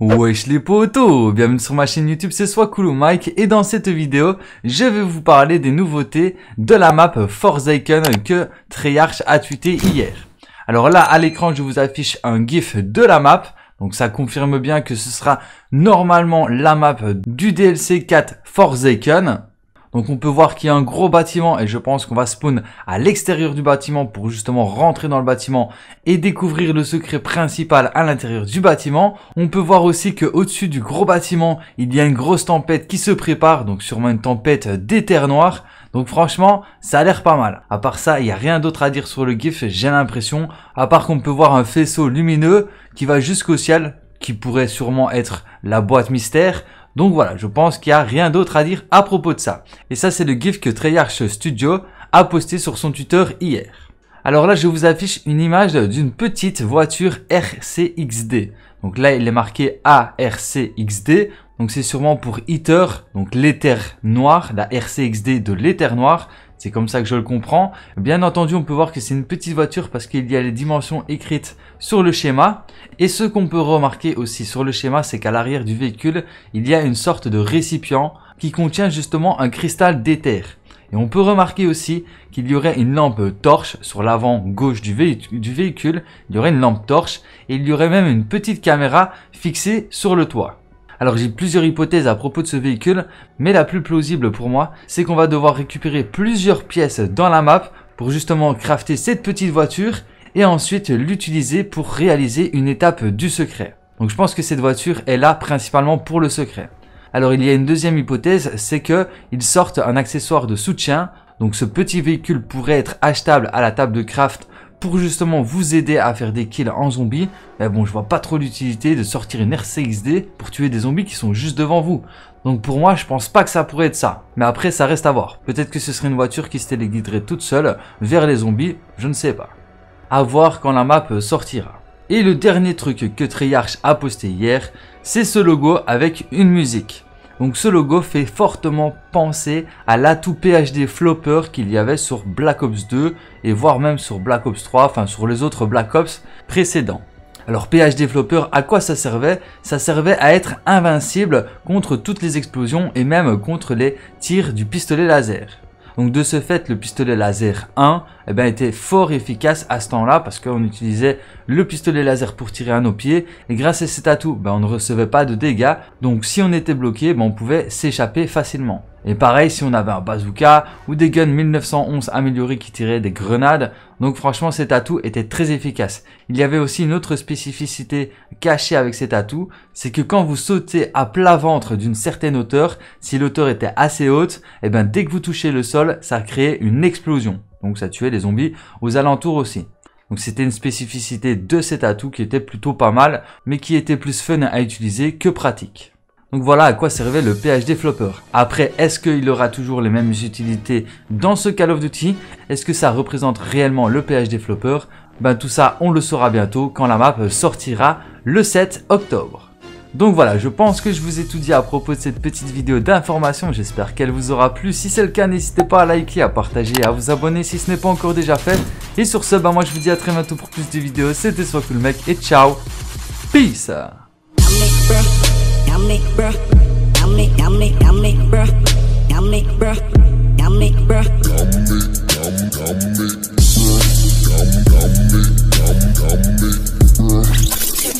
Wesh les potos Bienvenue sur ma chaîne YouTube, c'est ou Mike et dans cette vidéo, je vais vous parler des nouveautés de la map Forsaken que Treyarch a tweeté hier. Alors là, à l'écran, je vous affiche un gif de la map. Donc ça confirme bien que ce sera normalement la map du DLC 4 Forsaken. Donc on peut voir qu'il y a un gros bâtiment et je pense qu'on va spawn à l'extérieur du bâtiment pour justement rentrer dans le bâtiment et découvrir le secret principal à l'intérieur du bâtiment. On peut voir aussi quau dessus du gros bâtiment, il y a une grosse tempête qui se prépare, donc sûrement une tempête d'éther noir. Donc franchement, ça a l'air pas mal. À part ça, il n'y a rien d'autre à dire sur le GIF, j'ai l'impression, à part qu'on peut voir un faisceau lumineux qui va jusqu'au ciel, qui pourrait sûrement être la boîte mystère. Donc voilà, je pense qu'il n'y a rien d'autre à dire à propos de ça. Et ça, c'est le GIF que Treyarch Studio a posté sur son Twitter hier. Alors là, je vous affiche une image d'une petite voiture RCXD. Donc là, il est marqué ARCXD. Donc c'est sûrement pour Eater, donc l'éther noir, la RCXD de l'éther noir. C'est comme ça que je le comprends. Bien entendu, on peut voir que c'est une petite voiture parce qu'il y a les dimensions écrites sur le schéma. Et ce qu'on peut remarquer aussi sur le schéma, c'est qu'à l'arrière du véhicule, il y a une sorte de récipient qui contient justement un cristal d'éther. Et on peut remarquer aussi qu'il y aurait une lampe torche sur l'avant gauche du, véhicule, il y aurait une lampe torche et il y aurait même une petite caméra fixée sur le toit. Alors j'ai plusieurs hypothèses à propos de ce véhicule, mais la plus plausible pour moi, c'est qu'on va devoir récupérer plusieurs pièces dans la map pour justement crafter cette petite voiture et ensuite l'utiliser pour réaliser une étape du secret. Donc je pense que cette voiture est là principalement pour le secret. Alors il y a une deuxième hypothèse, c'est que sortent un accessoire de soutien. Donc ce petit véhicule pourrait être achetable à la table de craft pour justement vous aider à faire des kills en zombies, mais eh bon, je vois pas trop l'utilité de sortir une RCXD pour tuer des zombies qui sont juste devant vous. Donc pour moi, je pense pas que ça pourrait être ça. Mais après, ça reste à voir. Peut-être que ce serait une voiture qui se téléguiderait toute seule vers les zombies, je ne sais pas. À voir quand la map sortira. Et le dernier truc que Treyarch a posté hier, c'est ce logo avec une musique. Donc ce logo fait fortement penser à l'atout PhD flopper qu'il y avait sur Black Ops 2 et voire même sur Black Ops 3, enfin sur les autres Black Ops précédents. Alors PhD flopper, à quoi ça servait Ça servait à être invincible contre toutes les explosions et même contre les tirs du pistolet laser. Donc de ce fait, le pistolet laser 1 eh ben, était fort efficace à ce temps-là parce qu'on utilisait le pistolet laser pour tirer à nos pieds et grâce à cet atout, ben, on ne recevait pas de dégâts. Donc si on était bloqué, ben, on pouvait s'échapper facilement. Et pareil, si on avait un bazooka ou des guns 1911 améliorés qui tiraient des grenades, donc franchement cet atout était très efficace. Il y avait aussi une autre spécificité cachée avec cet atout, c'est que quand vous sautez à plat ventre d'une certaine hauteur, si l'auteur était assez haute, et eh bien dès que vous touchez le sol, ça créait une explosion. Donc ça tuait les zombies aux alentours aussi. Donc c'était une spécificité de cet atout qui était plutôt pas mal, mais qui était plus fun à utiliser que pratique. Donc voilà à quoi servait le PhD Flopper. Après, est-ce qu'il aura toujours les mêmes utilités dans ce Call of Duty Est-ce que ça représente réellement le PhD Flopper Ben tout ça, on le saura bientôt quand la map sortira le 7 octobre. Donc voilà, je pense que je vous ai tout dit à propos de cette petite vidéo d'information, j'espère qu'elle vous aura plu. Si c'est le cas, n'hésitez pas à liker, à partager et à vous abonner si ce n'est pas encore déjà fait. Et sur ce, ben moi je vous dis à très bientôt pour plus de vidéos, c'était Soit le Mec et ciao, peace Yummy, bruh. Yummy, yummy, yummy, bruh. Yummy, bruh.